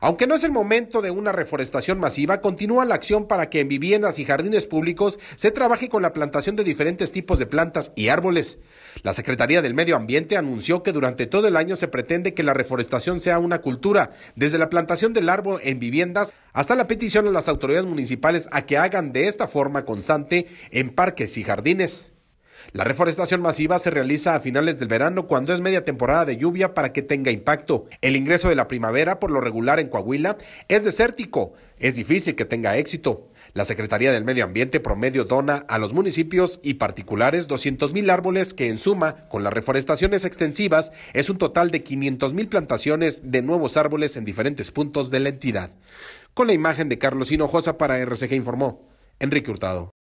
Aunque no es el momento de una reforestación masiva, continúa la acción para que en viviendas y jardines públicos se trabaje con la plantación de diferentes tipos de plantas y árboles. La Secretaría del Medio Ambiente anunció que durante todo el año se pretende que la reforestación sea una cultura, desde la plantación del árbol en viviendas hasta la petición a las autoridades municipales a que hagan de esta forma constante en parques y jardines. La reforestación masiva se realiza a finales del verano cuando es media temporada de lluvia para que tenga impacto. El ingreso de la primavera, por lo regular en Coahuila, es desértico. Es difícil que tenga éxito. La Secretaría del Medio Ambiente promedio dona a los municipios y particulares 200 mil árboles que en suma, con las reforestaciones extensivas, es un total de 500 mil plantaciones de nuevos árboles en diferentes puntos de la entidad. Con la imagen de Carlos Hinojosa para RCG informó Enrique Hurtado.